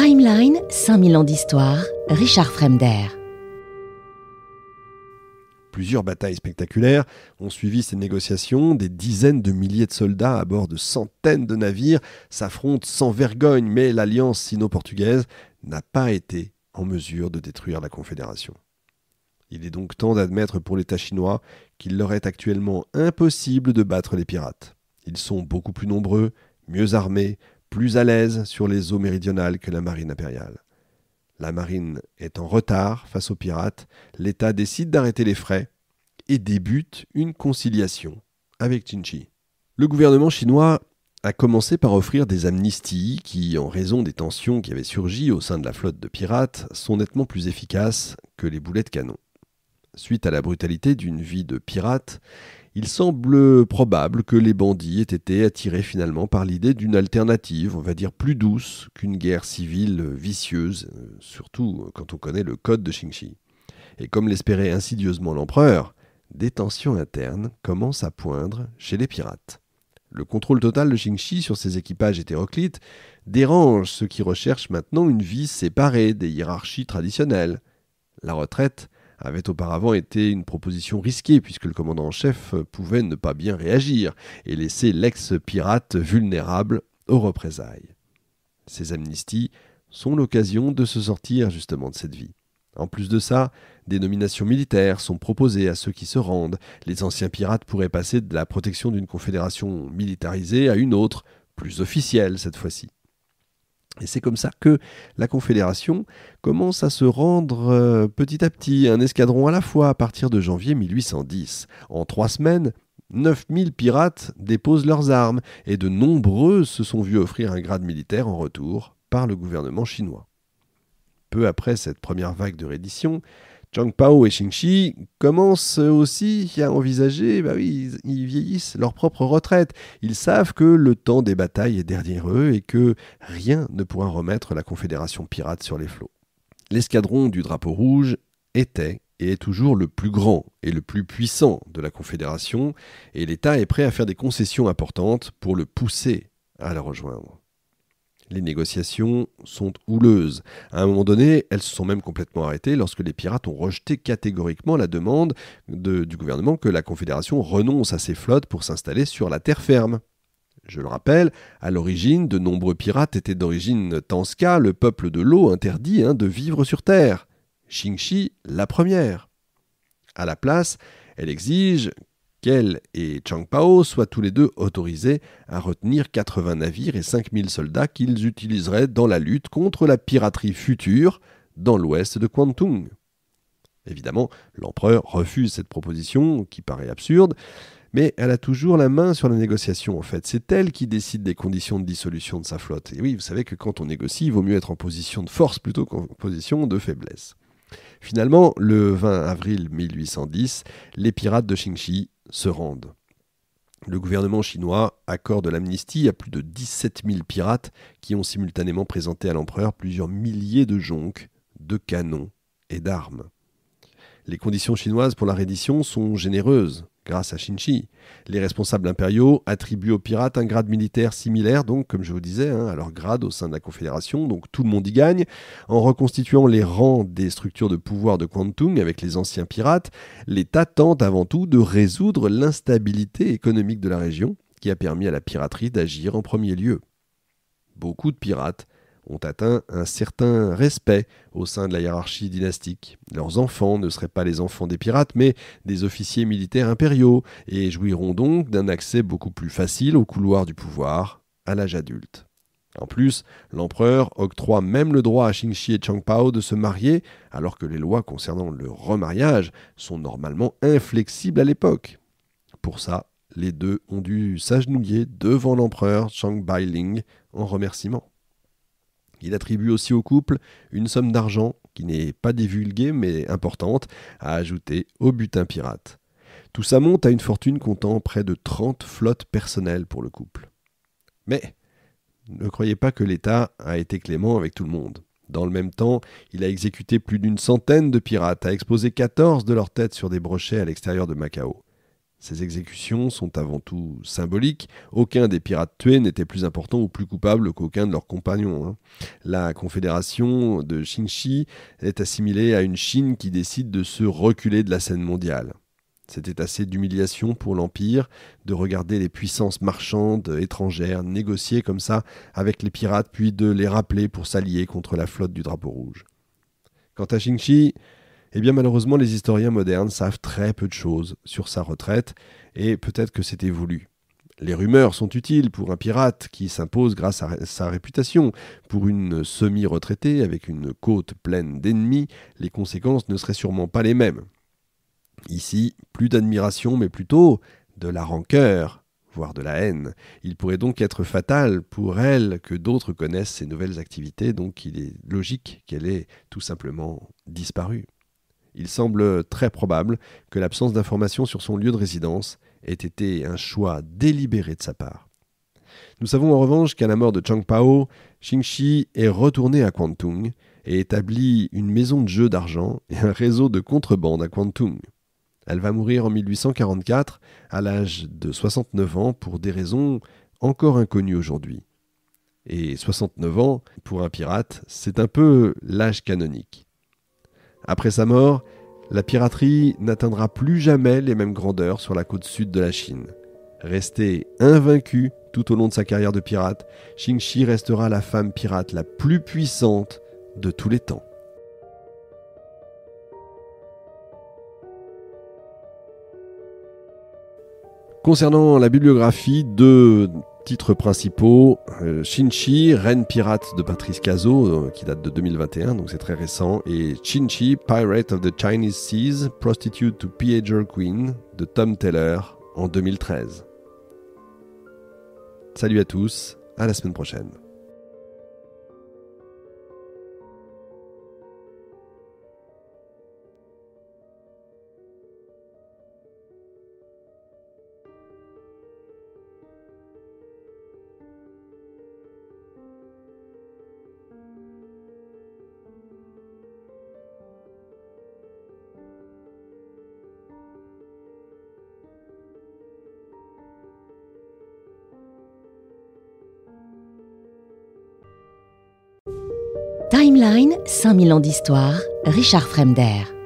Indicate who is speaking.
Speaker 1: Timeline 5000 ans d'histoire, Richard Fremder. Plusieurs batailles spectaculaires ont suivi ces négociations. Des dizaines de milliers de soldats à bord de centaines de navires s'affrontent sans vergogne, mais l'alliance sino-portugaise n'a pas été en mesure de détruire la Confédération. Il est donc temps d'admettre pour l'État chinois qu'il leur est actuellement impossible de battre les pirates. Ils sont beaucoup plus nombreux, mieux armés, plus à l'aise sur les eaux méridionales que la marine impériale. La marine est en retard face aux pirates, l'État décide d'arrêter les frais et débute une conciliation avec Chinchi. Le gouvernement chinois a commencé par offrir des amnisties qui, en raison des tensions qui avaient surgi au sein de la flotte de pirates, sont nettement plus efficaces que les boulets de canon. Suite à la brutalité d'une vie de pirate, il semble probable que les bandits aient été attirés finalement par l'idée d'une alternative, on va dire plus douce qu'une guerre civile vicieuse, euh, surtout quand on connaît le code de Xingxi. Et comme l'espérait insidieusement l'empereur, des tensions internes commencent à poindre chez les pirates. Le contrôle total de Xingxi sur ses équipages hétéroclites dérange ceux qui recherchent maintenant une vie séparée des hiérarchies traditionnelles. La retraite avait auparavant été une proposition risquée puisque le commandant en chef pouvait ne pas bien réagir et laisser l'ex-pirate vulnérable aux représailles. Ces amnisties sont l'occasion de se sortir justement de cette vie. En plus de ça, des nominations militaires sont proposées à ceux qui se rendent. Les anciens pirates pourraient passer de la protection d'une confédération militarisée à une autre, plus officielle cette fois-ci. Et c'est comme ça que la Confédération commence à se rendre euh, petit à petit, un escadron à la fois, à partir de janvier 1810. En trois semaines, 9000 pirates déposent leurs armes, et de nombreux se sont vus offrir un grade militaire en retour par le gouvernement chinois. Peu après cette première vague de reddition, Chang Pao et Xingxi commencent aussi à envisager, bah oui, ils, vieillissent leur propre retraite. Ils savent que le temps des batailles est derrière eux et que rien ne pourra remettre la Confédération pirate sur les flots. L'escadron du drapeau rouge était et est toujours le plus grand et le plus puissant de la Confédération, et l'État est prêt à faire des concessions importantes pour le pousser à la rejoindre. Les négociations sont houleuses. À un moment donné, elles se sont même complètement arrêtées lorsque les pirates ont rejeté catégoriquement la demande du gouvernement que la Confédération renonce à ses flottes pour s'installer sur la terre ferme. Je le rappelle, à l'origine, de nombreux pirates étaient d'origine Tanska, le peuple de l'eau interdit hein, de vivre sur terre. Xingxi, la première. À la place, elle exige qu'elle et Chang Pao soient tous les deux autorisés à retenir 80 navires et 5000 soldats qu'ils utiliseraient dans la lutte contre la piraterie future dans l'ouest de Kwantung. Évidemment, l'empereur refuse cette proposition, qui paraît absurde, mais elle a toujours la main sur la négociation en fait. C'est elle qui décide des conditions de dissolution de sa flotte. Et oui, vous savez que quand on négocie, il vaut mieux être en position de force plutôt qu'en position de faiblesse. Finalement, le 20 avril 1810, les pirates de Xingxi se rendent. Le gouvernement chinois accorde l'amnistie à plus de 17 000 pirates qui ont simultanément présenté à l'empereur plusieurs milliers de jonques, de canons et d'armes. Les conditions chinoises pour la reddition sont généreuses, grâce à Shinchi. Les responsables impériaux attribuent aux pirates un grade militaire similaire, donc comme je vous disais, hein, à leur grade au sein de la Confédération, donc tout le monde y gagne. En reconstituant les rangs des structures de pouvoir de Kwantung avec les anciens pirates, l'État tente avant tout de résoudre l'instabilité économique de la région, qui a permis à la piraterie d'agir en premier lieu. Beaucoup de pirates ont atteint un certain respect au sein de la hiérarchie dynastique. Leurs enfants ne seraient pas les enfants des pirates, mais des officiers militaires impériaux, et jouiront donc d'un accès beaucoup plus facile au couloir du pouvoir à l'âge adulte. En plus, l'empereur octroie même le droit à Xingxi et Changpao de se marier, alors que les lois concernant le remariage sont normalement inflexibles à l'époque. Pour ça, les deux ont dû s'agenouiller devant l'empereur Chang Bailing en remerciement. Il attribue aussi au couple une somme d'argent qui n'est pas divulguée mais importante à ajouter au butin pirate. Tout ça monte à une fortune comptant près de 30 flottes personnelles pour le couple. Mais ne croyez pas que l'État a été clément avec tout le monde. Dans le même temps, il a exécuté plus d'une centaine de pirates, a exposé 14 de leurs têtes sur des brochets à l'extérieur de Macao. Ces exécutions sont avant tout symboliques. Aucun des pirates tués n'était plus important ou plus coupable qu'aucun de leurs compagnons. Hein. La confédération de Xinxi est assimilée à une Chine qui décide de se reculer de la scène mondiale. C'était assez d'humiliation pour l'Empire de regarder les puissances marchandes étrangères négocier comme ça avec les pirates, puis de les rappeler pour s'allier contre la flotte du drapeau rouge. Quant à Xinxi, eh bien malheureusement, les historiens modernes savent très peu de choses sur sa retraite, et peut-être que c'était voulu. Les rumeurs sont utiles pour un pirate qui s'impose grâce à sa réputation. Pour une semi-retraitée avec une côte pleine d'ennemis, les conséquences ne seraient sûrement pas les mêmes. Ici, plus d'admiration, mais plutôt de la rancœur, voire de la haine. Il pourrait donc être fatal pour elle que d'autres connaissent ses nouvelles activités, donc il est logique qu'elle ait tout simplement disparu il semble très probable que l'absence d'informations sur son lieu de résidence ait été un choix délibéré de sa part. Nous savons en revanche qu'à la mort de Chang Pao, Xingxi est retourné à Kwantung et établit une maison de jeu d'argent et un réseau de contrebande à Kwantung. Elle va mourir en 1844 à l'âge de 69 ans pour des raisons encore inconnues aujourd'hui. Et 69 ans, pour un pirate, c'est un peu l'âge canonique. Après sa mort, la piraterie n'atteindra plus jamais les mêmes grandeurs sur la côte sud de la Chine. Restée invaincue tout au long de sa carrière de pirate, Xingxi restera la femme pirate la plus puissante de tous les temps. Concernant la bibliographie, de titres principaux euh, Shinchi, Reine pirate de Patrice Caso, euh, qui date de 2021, donc c'est très récent, et Shinchi, Pirate of the Chinese Seas, Prostitute to Piager Queen de Tom Taylor en 2013. Salut à tous, à la semaine prochaine. Timeline 5000 ans d'histoire, Richard Fremder.